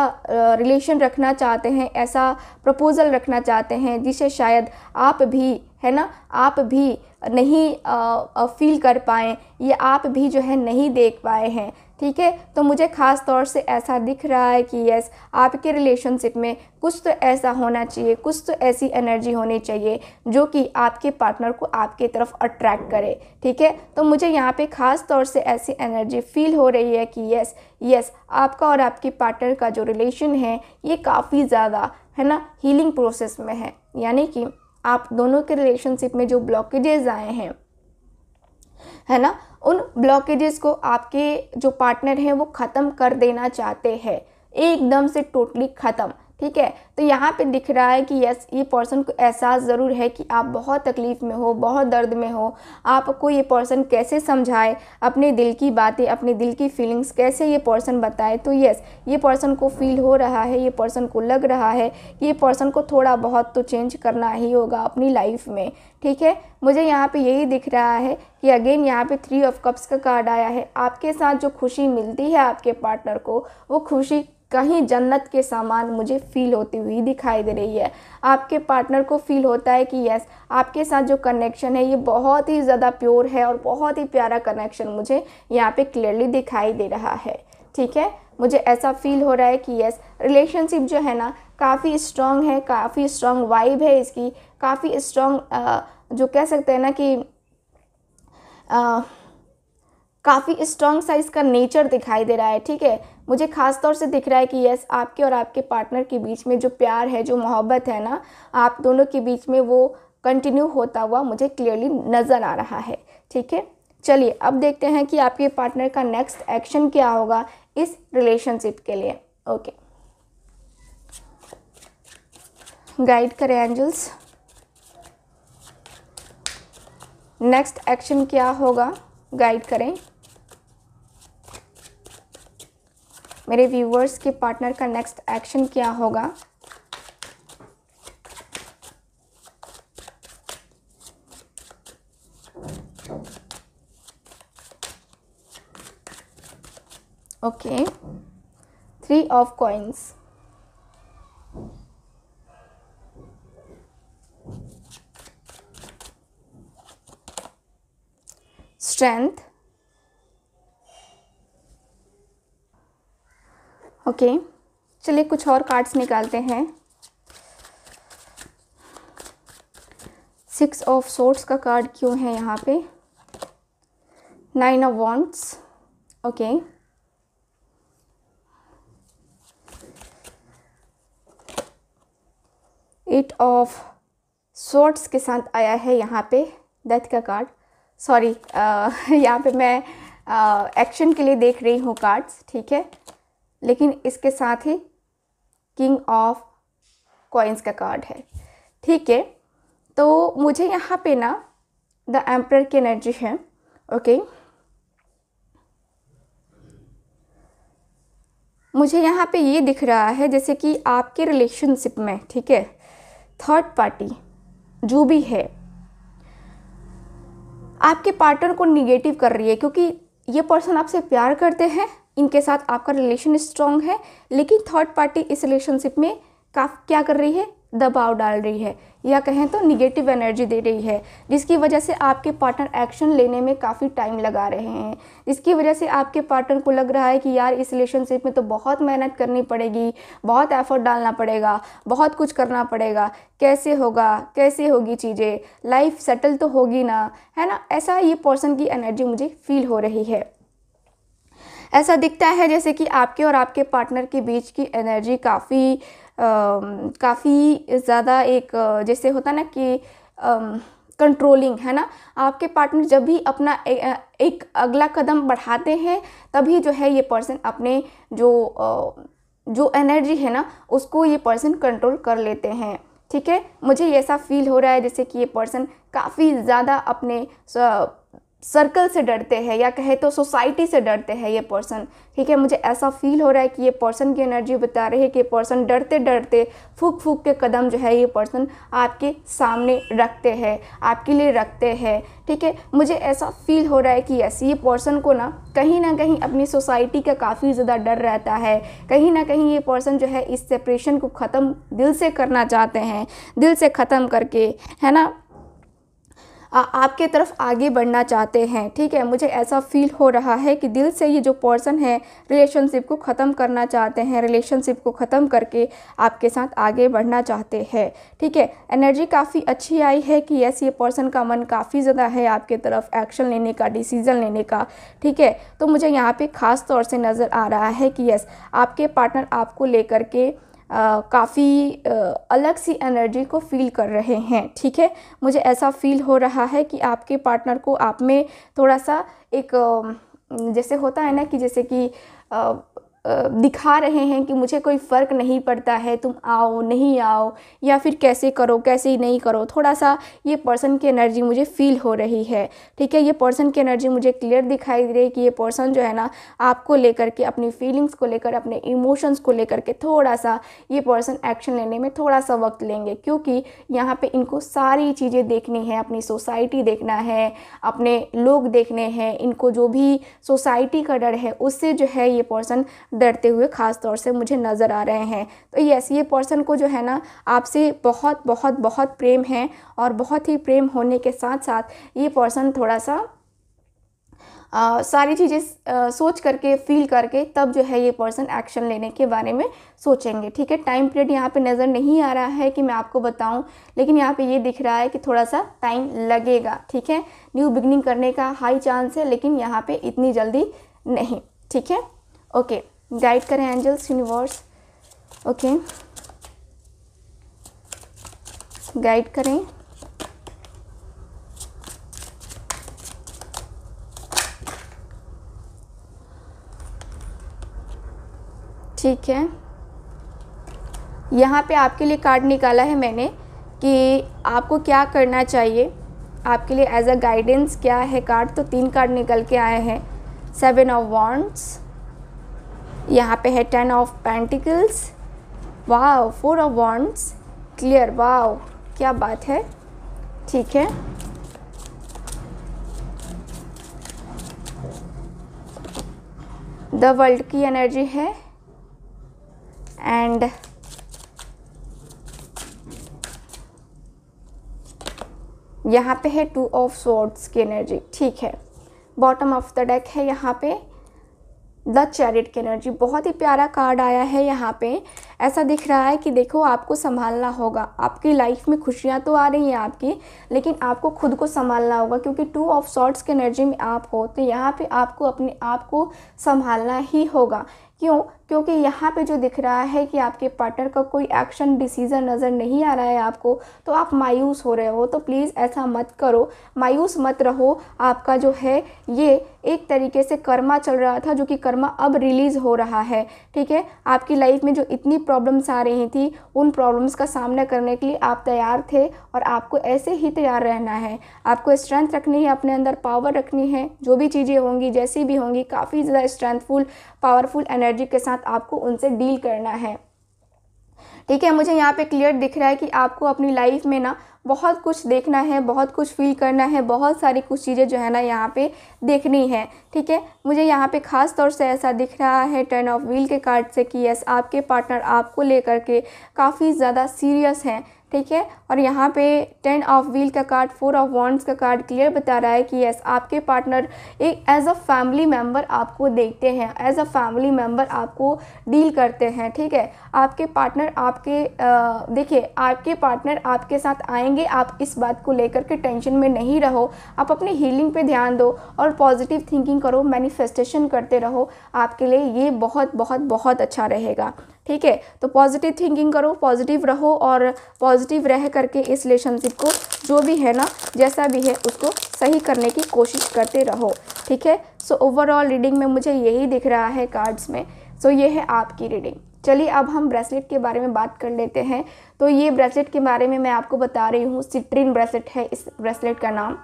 रिलेशन रखना चाहते हैं ऐसा प्रपोज़ल रखना चाहते हैं जिसे शायद आप भी है ना आप भी नहीं फील कर पाएँ या आप भी जो है नहीं देख पाए हैं ठीक है तो मुझे ख़ास तौर से ऐसा दिख रहा है कि यस आपके रिलेशनशिप में कुछ तो ऐसा होना चाहिए कुछ तो ऐसी एनर्जी होनी चाहिए जो कि आपके पार्टनर को आपके तरफ अट्रैक्ट करे ठीक है तो मुझे यहाँ पे ख़ास तौर से ऐसी एनर्जी फील हो रही है कि यस यस आपका और आपके पार्टनर का जो रिलेशन है ये काफ़ी ज़्यादा है ना हीलिंग प्रोसेस में है यानी कि आप दोनों के रिलेशनशिप में जो ब्लॉकेजेज आए हैं है ना उन ब्लॉकेजेस को आपके जो पार्टनर हैं वो ख़त्म कर देना चाहते हैं एकदम से टोटली ख़त्म ठीक है तो यहाँ पे दिख रहा है कि यस ये पर्सन को एहसास ज़रूर है कि आप बहुत तकलीफ़ में हो बहुत दर्द में हो आपको ये पर्सन कैसे समझाए अपने दिल की बातें अपने दिल की फीलिंग्स कैसे ये पर्सन बताए तो यस ये पर्सन को फील हो रहा है ये पर्सन को लग रहा है कि ये पर्सन को थोड़ा बहुत तो चेंज करना ही होगा अपनी लाइफ में ठीक है मुझे यहाँ पे यही दिख रहा है कि अगेन यहाँ पे थ्री ऑफ कप्स का कार्ड आया है आपके साथ जो खुशी मिलती है आपके पार्टनर को वो खुशी कहीं जन्नत के सामान मुझे फ़ील होती हुई दिखाई दे रही है आपके पार्टनर को फील होता है कि यस आपके साथ जो कनेक्शन है ये बहुत ही ज़्यादा प्योर है और बहुत ही प्यारा कनेक्शन मुझे यहाँ पे क्लियरली दिखाई दे रहा है ठीक है मुझे ऐसा फील हो रहा है कि यस रिलेशनशिप जो है ना काफ़ी स्ट्रांग है काफ़ी स्ट्रॉन्ग वाइब है इसकी काफ़ी स्ट्रांग जो कह सकते हैं ना कि आ, काफ़ी स्ट्रॉन्ग साइज़ का नेचर दिखाई दे रहा है ठीक है मुझे खास तौर से दिख रहा है कि यस आपके और आपके पार्टनर के बीच में जो प्यार है जो मोहब्बत है ना आप दोनों के बीच में वो कंटिन्यू होता हुआ मुझे क्लियरली नज़र आ रहा है ठीक है चलिए अब देखते हैं कि आपके पार्टनर का नेक्स्ट एक्शन क्या होगा इस रिलेशनशिप के लिए ओके गाइड करें एंजल्स नेक्स्ट एक्शन क्या होगा गाइड करें मेरे व्यूवर्स के पार्टनर का नेक्स्ट एक्शन क्या होगा okay three of coins strength okay चलिए कुछ और कार्ड्स निकालते हैं सिक्स ऑफ सोर्ट्स का कार्ड क्यों है यहाँ पे nine of wands okay eight of swords के साथ आया है यहाँ पे डेथ का कार्ड सॉरी यहाँ पे मैं एक्शन के लिए देख रही हूँ कार्ड्स ठीक है लेकिन इसके साथ ही किंग ऑफ कॉइन्स का कार्ड है ठीक है तो मुझे यहाँ पे ना द एम्प्रर की एनर्जी है ओके मुझे यहाँ पे ये दिख रहा है जैसे कि आपके रिलेशनशिप में ठीक है थर्ड पार्टी जो भी है आपके पार्टनर को निगेटिव कर रही है क्योंकि ये पर्सन आपसे प्यार करते हैं इनके साथ आपका रिलेशन स्ट्रांग है लेकिन थर्ड पार्टी इस रिलेशनशिप में काफ क्या कर रही है दबाव डाल रही है या कहें तो निगेटिव एनर्जी दे रही है जिसकी वजह से आपके पार्टनर एक्शन लेने में काफ़ी टाइम लगा रहे हैं जिसकी वजह से आपके पार्टनर को लग रहा है कि यार इस रिलेशनशिप में तो बहुत मेहनत करनी पड़ेगी बहुत एफर्ट डालना पड़ेगा बहुत कुछ करना पड़ेगा कैसे होगा कैसे होगी चीज़ें लाइफ सेटल तो होगी ना है ना ऐसा ये पर्सन की एनर्जी मुझे फील हो रही है ऐसा दिखता है जैसे कि आपके और आपके पार्टनर के बीच की एनर्जी काफ़ी काफ़ी ज़्यादा एक जैसे होता ना कि कंट्रोलिंग है ना आपके पार्टनर जब भी अपना ए, एक अगला कदम बढ़ाते हैं तभी जो है ये पर्सन अपने जो जो एनर्जी है ना उसको ये पर्सन कंट्रोल कर लेते हैं ठीक है मुझे ऐसा फील हो रहा है जैसे कि ये पर्सन काफ़ी ज़्यादा अपने सर्कल से डरते हैं या कहे तो सोसाइटी से डरते हैं ये पर्सन ठीक है मुझे ऐसा फील हो रहा है कि ये पर्सन की एनर्जी बता रही है कि ये पर्सन डरते डरते फूक फूक के कदम जो है ये पर्सन आपके सामने रखते हैं आपके लिए रखते हैं ठीक है मुझे ऐसा फील हो रहा है कि यस ये पर्सन को ना कहीं ना कहीं अपनी सोसाइटी का काफ़ी ज़्यादा डर रहता है कहीं ना कहीं ये पर्सन जो है इस सेपरेशन को ख़त्म दिल से करना चाहते हैं दिल से ख़त्म करके है ना आपके तरफ आगे बढ़ना चाहते हैं ठीक है मुझे ऐसा फील हो रहा है कि दिल से ये जो पर्सन है रिलेशनशिप को ख़त्म करना चाहते हैं रिलेशनशिप को ख़त्म करके आपके साथ आगे बढ़ना चाहते हैं ठीक है एनर्जी काफ़ी अच्छी आई है कि यस ये पर्सन का मन काफ़ी ज़्यादा है आपके तरफ एक्शन लेने का डिसीज़न लेने का ठीक है तो मुझे यहाँ पर खास तौर से नज़र आ रहा है कि यस आपके पार्टनर आपको लेकर के काफ़ी अलग सी एनर्जी को फील कर रहे हैं ठीक है मुझे ऐसा फील हो रहा है कि आपके पार्टनर को आप में थोड़ा सा एक जैसे होता है ना कि जैसे कि दिखा रहे हैं कि मुझे कोई फ़र्क नहीं पड़ता है तुम आओ नहीं आओ या फिर कैसे करो कैसे नहीं करो थोड़ा सा ये पर्सन की एनर्जी मुझे फ़ील हो रही है ठीक है ये पर्सन की एनर्जी मुझे क्लियर दिखाई दे रही है कि ये पर्सन जो है ना आपको लेकर के अपनी फीलिंग्स को लेकर अपने इमोशंस को लेकर के थोड़ा सा ये पर्सन एक्शन लेने में थोड़ा सा वक्त लेंगे क्योंकि यहाँ पर इनको सारी चीज़ें देखनी है अपनी सोसाइटी देखना है अपने लोग देखने हैं इनको जो भी सोसाइटी का डर है उससे जो है ये पर्सन डरते हुए ख़ास तौर से मुझे नज़र आ रहे हैं तो यस ये पर्सन को जो है ना आपसे बहुत बहुत बहुत प्रेम है और बहुत ही प्रेम होने के साथ साथ ये पर्सन थोड़ा सा आ, सारी चीज़ें सोच करके फील करके तब जो है ये पर्सन एक्शन लेने के बारे में सोचेंगे ठीक है टाइम पीरियड यहाँ पे नज़र नहीं आ रहा है कि मैं आपको बताऊँ लेकिन यहाँ पे ये दिख रहा है कि थोड़ा सा टाइम लगेगा ठीक है न्यू बिगनिंग करने का हाई चांस है लेकिन यहाँ पे इतनी जल्दी नहीं ठीक है ओके गाइड करें एंजल्स यूनिवर्स ओके गाइड करें ठीक है यहाँ पे आपके लिए कार्ड निकाला है मैंने कि आपको क्या करना चाहिए आपके लिए एज अ गाइडेंस क्या है कार्ड तो तीन कार्ड निकल के आए हैं सेवन ऑफ वॉन्ट्स यहाँ पे है टेन ऑफ पेंटिकल्स वाह फोर ऑफ वॉन्ट्स क्लियर वाह क्या बात है ठीक है द वर्ल्ड की एनर्जी है एंड यहाँ पे है टू ऑफ स्वॉर्ड्स की एनर्जी ठीक है बॉटम ऑफ द डेक है यहाँ पे द चैरिट के एनर्जी बहुत ही प्यारा कार्ड आया है यहाँ पे ऐसा दिख रहा है कि देखो आपको संभालना होगा आपकी लाइफ में खुशियाँ तो आ रही हैं आपकी लेकिन आपको खुद को संभालना होगा क्योंकि टू ऑफ सॉर्ट्स के एनर्जी में आप हो तो यहाँ पे आपको अपने आप को संभालना ही होगा क्यों क्योंकि यहाँ पे जो दिख रहा है कि आपके पार्टनर का कोई एक्शन डिसीज़न नज़र नहीं आ रहा है आपको तो आप मायूस हो रहे हो तो प्लीज़ ऐसा मत करो मायूस मत रहो आपका जो है ये एक तरीके से कर्मा चल रहा था जो कि कर्मा अब रिलीज़ हो रहा है ठीक है आपकी लाइफ में जो इतनी प्रॉब्लम्स आ रही थी उन प्रॉब्लम्स का सामना करने के लिए आप तैयार थे और आपको ऐसे ही तैयार रहना है आपको स्ट्रेंथ रखनी है अपने अंदर पावर रखनी है जो भी चीज़ें होंगी जैसी भी होंगी काफ़ी ज़्यादा स्ट्रेंथफुल पावरफुल एनर्जी के साथ साथ आपको उनसे डील करना है ठीक है मुझे यहाँ पे क्लियर दिख रहा है कि आपको अपनी लाइफ में ना बहुत कुछ देखना है बहुत कुछ फील करना है बहुत सारी कुछ चीज़ें जो है ना यहाँ पे देखनी है ठीक है मुझे यहाँ पे ख़ास तौर से ऐसा दिख रहा है टर्न ऑफ व्हील के कार्ड से कि यस आपके पार्टनर आपको लेकर के काफ़ी ज़्यादा सीरियस हैं ठीक है और यहाँ पे टेन ऑफ व्हील का कार्ड फोर ऑफ वॉन्ट्स का कार्ड क्लियर बता रहा है कि यस आपके पार्टनर एक एज अ फैमिली मेम्बर आपको देखते हैं एज अ फैमिली मेम्बर आपको डील करते हैं ठीक है आपके पार्टनर आपके देखिए आपके पार्टनर आपके साथ आएंगे आप इस बात को लेकर के टेंशन में नहीं रहो आप अपने हीलिंग पे ध्यान दो और पॉजिटिव थिंकिंग करो मैनिफेस्टेशन करते रहो आपके लिए ये बहुत बहुत बहुत अच्छा रहेगा ठीक है तो पॉजिटिव थिंकिंग करो पॉजिटिव रहो और पॉजिटिव रह कर करके इस रिलेशनशिप को जो भी है ना जैसा भी है उसको सही करने की कोशिश करते रहो ठीक है सो ओवरऑल रीडिंग में मुझे यही दिख रहा है कार्ड्स में सो so, ये है आपकी रीडिंग चलिए अब हम ब्रेसलेट के बारे में बात कर लेते हैं तो ये ब्रेसलेट के बारे में मैं आपको बता रही हूँ सिट्रीन ब्रेसलेट है इस ब्रेसलेट का नाम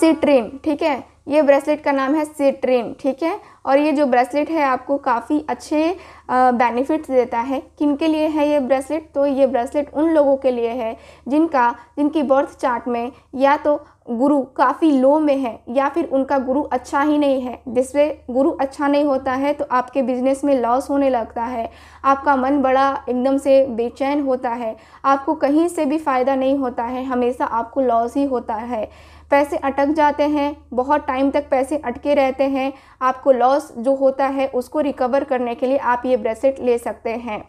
सिट्रीन ठीक है ये ब्रेसलेट का नाम है सिट्रीन ठीक है और ये जो ब्रेसलेट है आपको काफ़ी अच्छे बेनिफिट्स देता है किन के लिए है ये ब्रेसलेट तो ये ब्रेसलेट उन लोगों के लिए है जिनका जिनकी बर्थ चार्ट में या तो गुरु काफ़ी लो में है या फिर उनका गुरु अच्छा ही नहीं है जिससे गुरु अच्छा नहीं होता है तो आपके बिजनेस में लॉस होने लगता है आपका मन बड़ा एकदम से बेचैन होता है आपको कहीं से भी फ़ायदा नहीं होता है हमेशा आपको लॉस ही होता है पैसे अटक जाते हैं बहुत टाइम तक पैसे अटके रहते हैं आपको लॉस जो होता है उसको रिकवर करने के लिए आप ये ब्रेसलेट ले सकते हैं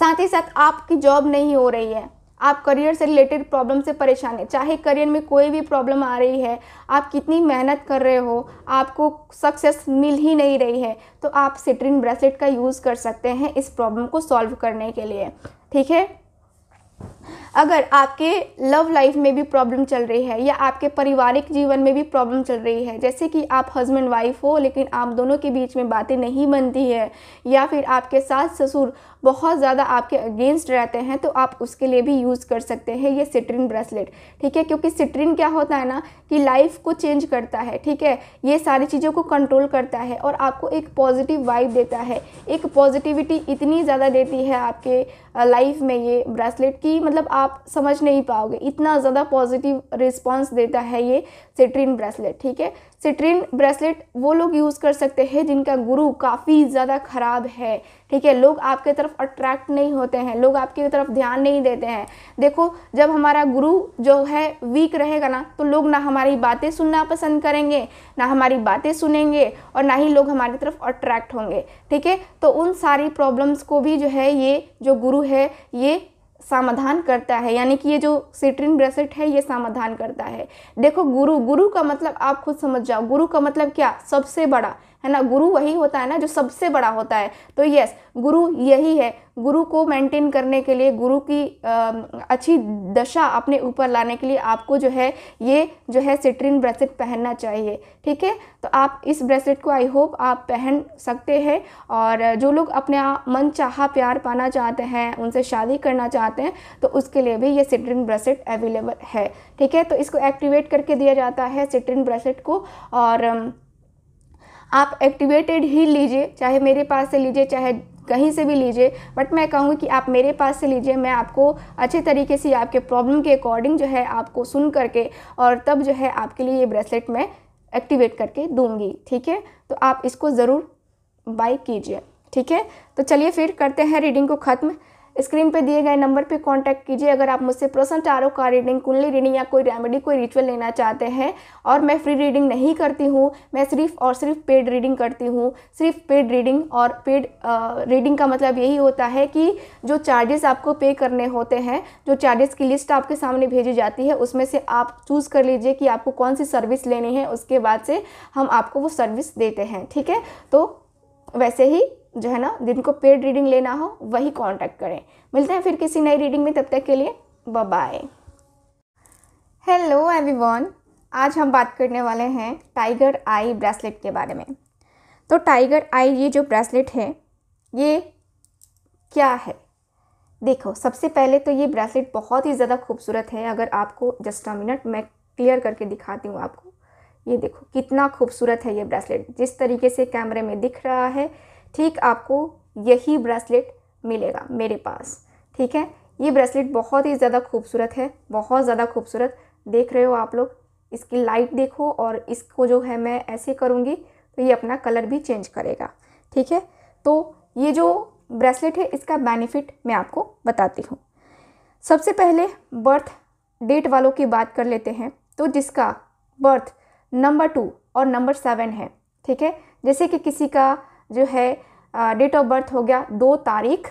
साथ ही साथ आपकी जॉब नहीं हो रही है आप करियर से रिलेटेड प्रॉब्लम से परेशान है चाहे करियर में कोई भी प्रॉब्लम आ रही है आप कितनी मेहनत कर रहे हो आपको सक्सेस मिल ही नहीं रही है तो आप सिट्रिन ब्रेसलेट का यूज़ कर सकते हैं इस प्रॉब्लम को सॉल्व करने के लिए ठीक है अगर आपके लव लाइफ में भी प्रॉब्लम चल रही है या आपके पारिवारिक जीवन में भी प्रॉब्लम चल रही है जैसे कि आप हस्बैंड वाइफ हो लेकिन आप दोनों के बीच में बातें नहीं बनती है या फिर आपके सास ससुर बहुत ज़्यादा आपके अगेंस्ट रहते हैं तो आप उसके लिए भी यूज़ कर सकते हैं ये सिट्रिन ब्रेसलेट ठीक है क्योंकि सिट्रिन क्या होता है ना कि लाइफ को चेंज करता है ठीक है ये सारी चीज़ों को कंट्रोल करता है और आपको एक पॉजिटिव वाइब देता है एक पॉजिटिविटी इतनी ज़्यादा देती है आपके लाइफ में ये ब्रेसलेट की मतलब मतलब आप समझ नहीं पाओगे इतना ज़्यादा पॉजिटिव रिस्पॉन्स देता है ये सिट्रीन ब्रेसलेट ठीक है सिट्रीन ब्रेसलेट वो लोग यूज़ कर सकते हैं जिनका गुरु काफ़ी ज़्यादा ख़राब है ठीक है लोग आपके तरफ अट्रैक्ट नहीं होते हैं लोग आपकी तरफ ध्यान नहीं देते हैं देखो जब हमारा गुरु जो है वीक रहेगा ना तो लोग ना हमारी बातें सुनना पसंद करेंगे ना हमारी बातें सुनेंगे और ना ही लोग हमारी तरफ अट्रैक्ट होंगे ठीक है तो उन सारी प्रॉब्लम्स को भी जो है ये जो गुरु है ये समाधान करता है यानी कि ये जो सिट्रिन ब्रेसलेट है ये समाधान करता है देखो गुरु गुरु का मतलब आप खुद समझ जाओ गुरु का मतलब क्या सबसे बड़ा है ना गुरु वही होता है ना जो सबसे बड़ा होता है तो यस गुरु यही है गुरु को मेंटेन करने के लिए गुरु की अच्छी दशा अपने ऊपर लाने के लिए आपको जो है ये जो है सिट्रिन ब्रेसलेट पहनना चाहिए ठीक है तो आप इस ब्रेसलेट को आई होप आप पहन सकते हैं और जो लोग अपने मन चाह प्यार पाना चाहते हैं उनसे शादी करना चाहते हैं तो उसके लिए भी ये सिट्रिन ब्रेसलेट अवेलेबल है ठीक है तो इसको एक्टिवेट करके दिया जाता है सिट्रिन ब्रेसलेट को और आप एक्टिवेटेड ही लीजिए चाहे मेरे पास से लीजिए चाहे कहीं से भी लीजिए बट मैं कहूँगी कि आप मेरे पास से लीजिए मैं आपको अच्छे तरीके से आपके प्रॉब्लम के अकॉर्डिंग जो है आपको सुन करके और तब जो है आपके लिए ये ब्रेसलेट मैं एक्टिवेट करके दूंगी ठीक है तो आप इसको ज़रूर बाई कीजिए ठीक है तो चलिए फिर करते हैं रीडिंग को ख़त्म स्क्रीन पे दिए गए नंबर पे कांटेक्ट कीजिए अगर आप मुझसे प्रसन्न टारो का रीडिंग कुंडली रीडिंग या कोई रेमेडी कोई रिचुअल लेना चाहते हैं और मैं फ्री रीडिंग नहीं करती हूँ मैं सिर्फ और सिर्फ पेड रीडिंग करती हूँ सिर्फ पेड रीडिंग और पेड रीडिंग का मतलब यही होता है कि जो चार्जेस आपको पे करने होते हैं जो चार्जेस की लिस्ट आपके सामने भेजी जाती है उसमें से आप चूज़ कर लीजिए कि आपको कौन सी सर्विस लेनी है उसके बाद से हम आपको वो सर्विस देते हैं ठीक है तो वैसे ही जो है ना जिनको पेड रीडिंग लेना हो वही कांटेक्ट करें मिलते हैं फिर किसी नई रीडिंग में तब तक के लिए बाय हेलो एवरीवन आज हम बात करने वाले हैं टाइगर आई ब्रेसलेट के बारे में तो टाइगर आई ये जो ब्रेसलेट है ये क्या है देखो सबसे पहले तो ये ब्रेसलेट बहुत ही ज़्यादा खूबसूरत है अगर आपको जस्ट अ मिनट मैं क्लियर करके दिखाती हूँ आपको ये देखो कितना खूबसूरत है ये ब्रेसलेट जिस तरीके से कैमरे में दिख रहा है ठीक आपको यही ब्रेसलेट मिलेगा मेरे पास ठीक है ये ब्रेसलेट बहुत ही ज़्यादा खूबसूरत है बहुत ज़्यादा खूबसूरत देख रहे हो आप लोग इसकी लाइट देखो और इसको जो है मैं ऐसे करूँगी तो ये अपना कलर भी चेंज करेगा ठीक है तो ये जो ब्रेसलेट है इसका बेनिफिट मैं आपको बताती हूँ सबसे पहले बर्थ डेट वालों की बात कर लेते हैं तो जिसका बर्थ नंबर टू और नंबर सेवन है ठीक है जैसे कि किसी का जो है डेट ऑफ बर्थ हो गया दो तारीख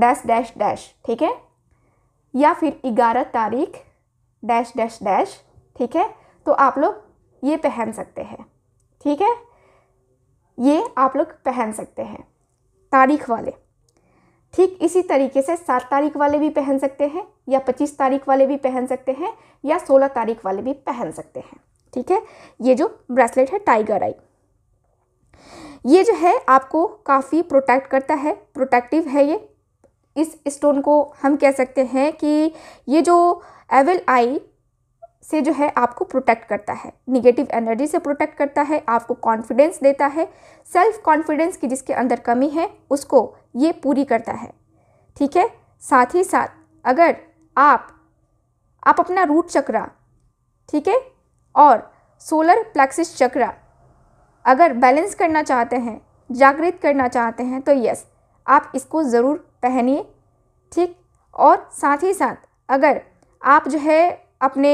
डैश डैश डैश ठीक है या फिर ग्यारह तारीख डैश डैश डैश ठीक है तो आप लोग ये पहन सकते हैं ठीक है ये आप लोग पहन सकते हैं तारीख वाले ठीक इसी तरीके से सात तारीख वाले भी पहन सकते हैं या पच्चीस तारीख वाले भी पहन सकते हैं या सोलह तारीख वाले भी पहन सकते हैं ठीक है ये जो ब्रेसलेट है टाइगर आई ये जो है आपको काफ़ी प्रोटेक्ट करता है प्रोटेक्टिव है ये इस स्टोन को हम कह सकते हैं कि ये जो एवल आई से जो है आपको प्रोटेक्ट करता है निगेटिव एनर्जी से प्रोटेक्ट करता है आपको कॉन्फिडेंस देता है सेल्फ कॉन्फिडेंस की जिसके अंदर कमी है उसको ये पूरी करता है ठीक है साथ ही साथ अगर आप आप अपना रूट चक्रा ठीक है और सोलर प्लेक्सिस चक्रा अगर बैलेंस करना चाहते हैं जागृत करना चाहते हैं तो यस आप इसको ज़रूर पहनिए ठीक और साथ ही साथ अगर आप जो है अपने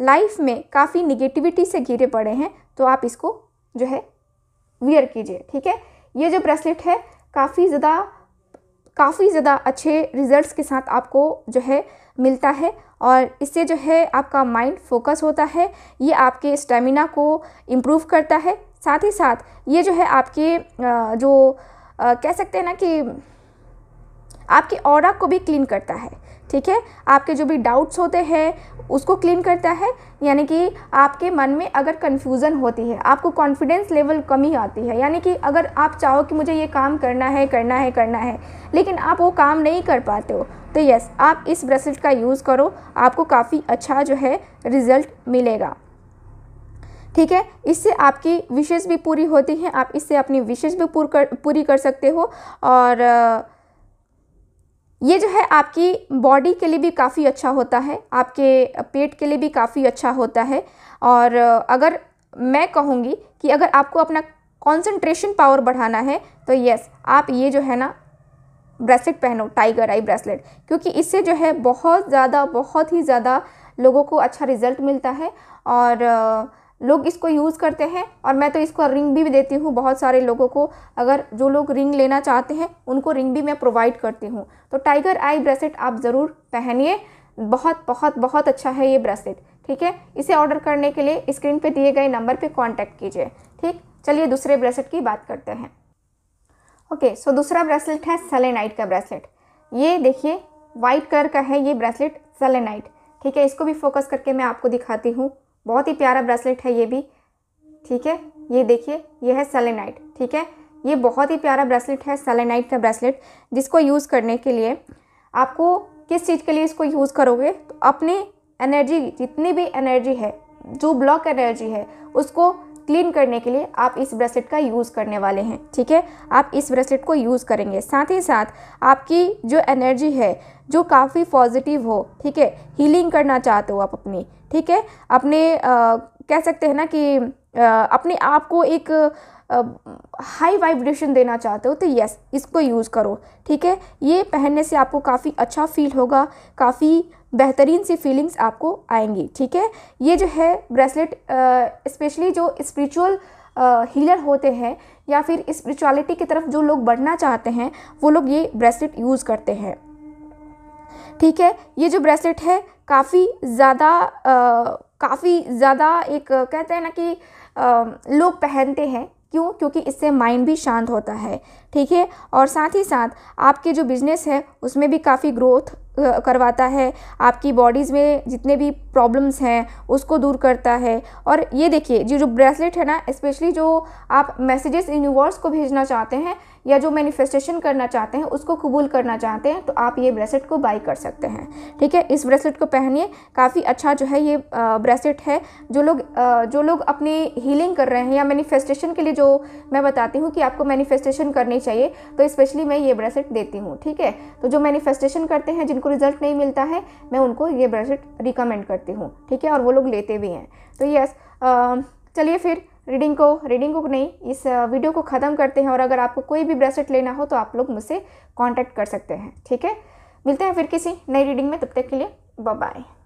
लाइफ में काफ़ी निगेटिविटी से घिरे पड़े हैं तो आप इसको जो है वियर कीजिए ठीक है ये जो ब्रेसलेट है काफ़ी ज़्यादा काफ़ी ज़्यादा अच्छे रिजल्ट्स के साथ आपको जो है मिलता है और इससे जो है आपका माइंड फोकस होता है ये आपके स्टेमिना को इम्प्रूव करता है साथ ही साथ ये जो है आपके जो कह सकते हैं ना कि आपके और को भी क्लीन करता है ठीक है आपके जो भी डाउट्स होते हैं उसको क्लीन करता है यानी कि आपके मन में अगर कन्फ्यूज़न होती है आपको कॉन्फिडेंस लेवल कमी आती है यानी कि अगर आप चाहो कि मुझे ये काम करना है करना है करना है लेकिन आप वो काम नहीं कर पाते हो तो यस आप इस ब्रेसलेट का यूज़ करो आपको काफ़ी अच्छा जो है रिज़ल्ट मिलेगा ठीक है इससे आपकी विशेष भी पूरी होती हैं आप इससे अपनी विशेष भी पूर कर पूरी कर सकते हो और ये जो है आपकी बॉडी के लिए भी काफ़ी अच्छा होता है आपके पेट के लिए भी काफ़ी अच्छा होता है और अगर मैं कहूँगी कि अगर आपको अपना कॉन्सेंट्रेशन पावर बढ़ाना है तो यस आप ये जो है ना ब्रेसलेट पहनो टाइगर आई ब्रेसलेट क्योंकि इससे जो है बहुत ज़्यादा बहुत ही ज़्यादा लोगों को अच्छा रिज़ल्ट मिलता है और लोग इसको यूज़ करते हैं और मैं तो इसको रिंग भी देती हूँ बहुत सारे लोगों को अगर जो लोग रिंग लेना चाहते हैं उनको रिंग भी मैं प्रोवाइड करती हूँ तो टाइगर आई ब्रेसलेट आप ज़रूर पहनिए बहुत बहुत बहुत अच्छा है ये ब्रेसलेट ठीक है इसे ऑर्डर करने के लिए स्क्रीन पे दिए गए नंबर पे कांटेक्ट कीजिए ठीक चलिए दूसरे ब्रेसलेट की बात करते हैं ओके सो दूसरा ब्रेसलेट है सेलेनाइट का ब्रेसलेट ये देखिए वाइट कलर का है ये ब्रेसलेट सेलेनाइट ठीक है इसको भी फोकस करके मैं आपको दिखाती हूँ बहुत ही प्यारा ब्रेसलेट है ये भी ठीक है ये देखिए ये है सेलेनाइट ठीक है ये बहुत ही प्यारा ब्रेसलेट है सेलेनाइट का ब्रेसलेट जिसको यूज़ करने के लिए आपको किस चीज़ के लिए इसको यूज़ करोगे तो अपनी एनर्जी जितनी भी एनर्जी है जो ब्लॉक एनर्जी है उसको क्लीन करने के लिए आप इस ब्रेसलेट का यूज़ करने वाले हैं ठीक है आप इस ब्रेसलेट को यूज़ करेंगे साथ ही साथ आपकी जो एनर्जी है जो काफ़ी पॉजिटिव हो ठीक है हीलिंग करना चाहते हो आप अपनी ठीक है अपने आ, कह सकते हैं ना कि आ, अपने आप को एक हाई वाइब्रेशन देना चाहते हो तो यस इसको यूज़ करो ठीक है ये पहनने से आपको काफ़ी अच्छा फील होगा काफ़ी बेहतरीन सी फीलिंग्स आपको आएंगी ठीक है ये जो है ब्रेसलेट स्पेशली जो स्पिरिचुअल हीलर होते हैं या फिर स्पिरिचुअलिटी की तरफ जो लोग बढ़ना चाहते हैं वो लोग ये ब्रेसलेट यूज़ करते हैं ठीक है ये जो ब्रेसलेट है काफ़ी ज़्यादा काफ़ी ज़्यादा एक कहते हैं ना कि लोग पहनते हैं क्यों क्योंकि इससे माइंड भी शांत होता है ठीक है और साथ ही साथ आपके जो बिजनेस है उसमें भी काफ़ी ग्रोथ करवाता है आपकी बॉडीज़ में जितने भी प्रॉब्लम्स हैं उसको दूर करता है और ये देखिए जो जो ब्रेसलेट है ना स्पेशली जो आप मैसेजेस यूनिवर्स को भेजना चाहते हैं या जो मैनिफेस्टेशन करना चाहते हैं उसको कबूल करना चाहते हैं तो आप ये ब्रेसलेट को बाई कर सकते हैं ठीक है इस ब्रेसलेट को पहनिए काफ़ी अच्छा जो है ये ब्रेसलेट है जो लोग जो लोग अपनी हीलिंग कर रहे हैं या मैनिफेस्टेशन के लिए जो मैं बताती हूँ कि आपको मैनिफेस्टेशन करने होनी चाहिए तो स्पेशली मैं ये ब्रेसलेट देती हूँ ठीक है तो जो मैनिफेस्टेशन करते हैं जिनको रिजल्ट नहीं मिलता है मैं उनको ये ब्रेसलेट रिकमेंड करती हूँ ठीक है और वो लोग लेते भी हैं तो यस चलिए फिर रीडिंग को रीडिंग को नहीं इस वीडियो को ख़त्म करते हैं और अगर आपको कोई भी ब्रेसलेट लेना हो तो आप लोग मुझसे कॉन्टैक्ट कर सकते हैं ठीक है मिलते हैं फिर किसी नई रीडिंग में तब तक के लिए बाय